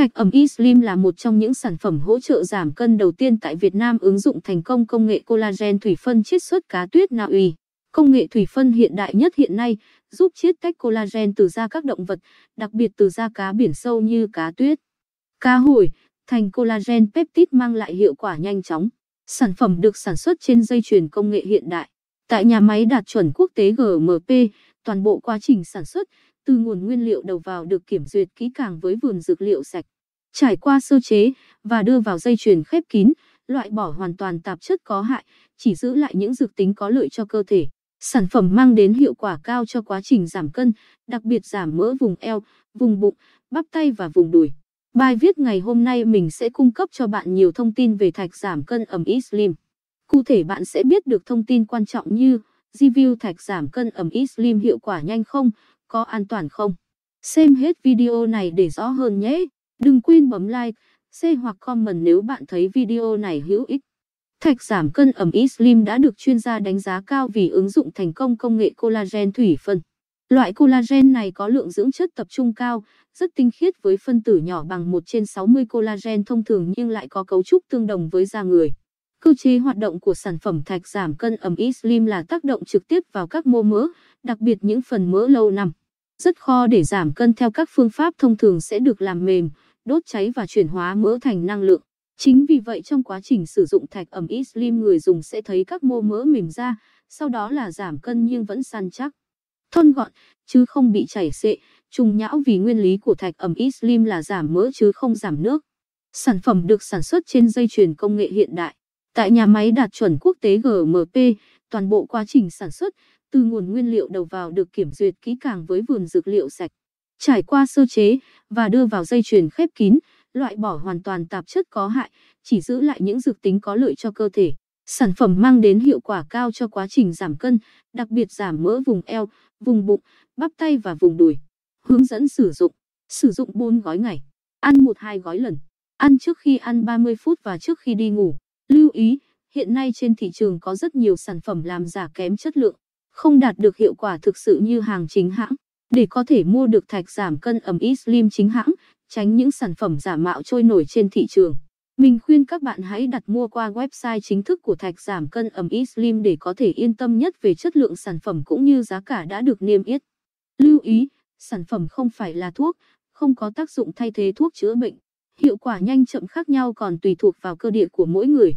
Thạch ẩm Islim là một trong những sản phẩm hỗ trợ giảm cân đầu tiên tại Việt Nam ứng dụng thành công công nghệ collagen thủy phân chiết xuất cá tuyết Na Uy. Công nghệ thủy phân hiện đại nhất hiện nay giúp chiết tách collagen từ da các động vật, đặc biệt từ da cá biển sâu như cá tuyết, cá hồi, thành collagen peptide mang lại hiệu quả nhanh chóng. Sản phẩm được sản xuất trên dây chuyền công nghệ hiện đại tại nhà máy đạt chuẩn quốc tế GMP toàn bộ quá trình sản xuất, từ nguồn nguyên liệu đầu vào được kiểm duyệt kỹ càng với vườn dược liệu sạch, trải qua sơ chế và đưa vào dây chuyền khép kín, loại bỏ hoàn toàn tạp chất có hại, chỉ giữ lại những dược tính có lợi cho cơ thể. Sản phẩm mang đến hiệu quả cao cho quá trình giảm cân, đặc biệt giảm mỡ vùng eo, vùng bụng, bắp tay và vùng đùi. Bài viết ngày hôm nay mình sẽ cung cấp cho bạn nhiều thông tin về thạch giảm cân ẩm ý Cụ thể bạn sẽ biết được thông tin quan trọng như review thạch giảm cân ẩm ý slim hiệu quả nhanh không, có an toàn không. Xem hết video này để rõ hơn nhé. Đừng quên bấm like, share hoặc comment nếu bạn thấy video này hữu ích. Thạch giảm cân ẩm ý slim đã được chuyên gia đánh giá cao vì ứng dụng thành công công nghệ collagen thủy phân. Loại collagen này có lượng dưỡng chất tập trung cao, rất tinh khiết với phân tử nhỏ bằng 1 trên 60 collagen thông thường nhưng lại có cấu trúc tương đồng với da người. Cư chế hoạt động của sản phẩm thạch giảm cân ẩm islim là tác động trực tiếp vào các mô mỡ, đặc biệt những phần mỡ lâu năm. Rất khó để giảm cân theo các phương pháp thông thường sẽ được làm mềm, đốt cháy và chuyển hóa mỡ thành năng lượng. Chính vì vậy trong quá trình sử dụng thạch ẩm islim người dùng sẽ thấy các mô mỡ mềm ra, sau đó là giảm cân nhưng vẫn săn chắc. Thôn gọn, chứ không bị chảy xệ, trùng nhão vì nguyên lý của thạch ẩm islim là giảm mỡ chứ không giảm nước. Sản phẩm được sản xuất trên dây chuyền công nghệ hiện đại. Tại nhà máy đạt chuẩn quốc tế GMP, toàn bộ quá trình sản xuất, từ nguồn nguyên liệu đầu vào được kiểm duyệt kỹ càng với vườn dược liệu sạch, trải qua sơ chế và đưa vào dây chuyền khép kín, loại bỏ hoàn toàn tạp chất có hại, chỉ giữ lại những dược tính có lợi cho cơ thể. Sản phẩm mang đến hiệu quả cao cho quá trình giảm cân, đặc biệt giảm mỡ vùng eo, vùng bụng, bắp tay và vùng đùi. Hướng dẫn sử dụng. Sử dụng 4 gói ngày. Ăn 1-2 gói lần. Ăn trước khi ăn 30 phút và trước khi đi ngủ. Lưu ý, hiện nay trên thị trường có rất nhiều sản phẩm làm giả kém chất lượng, không đạt được hiệu quả thực sự như hàng chính hãng. Để có thể mua được thạch giảm cân ẩm ý slim chính hãng, tránh những sản phẩm giả mạo trôi nổi trên thị trường. Mình khuyên các bạn hãy đặt mua qua website chính thức của thạch giảm cân ẩm ý slim để có thể yên tâm nhất về chất lượng sản phẩm cũng như giá cả đã được niêm yết. Lưu ý, sản phẩm không phải là thuốc, không có tác dụng thay thế thuốc chữa bệnh. Hiệu quả nhanh chậm khác nhau còn tùy thuộc vào cơ địa của mỗi người.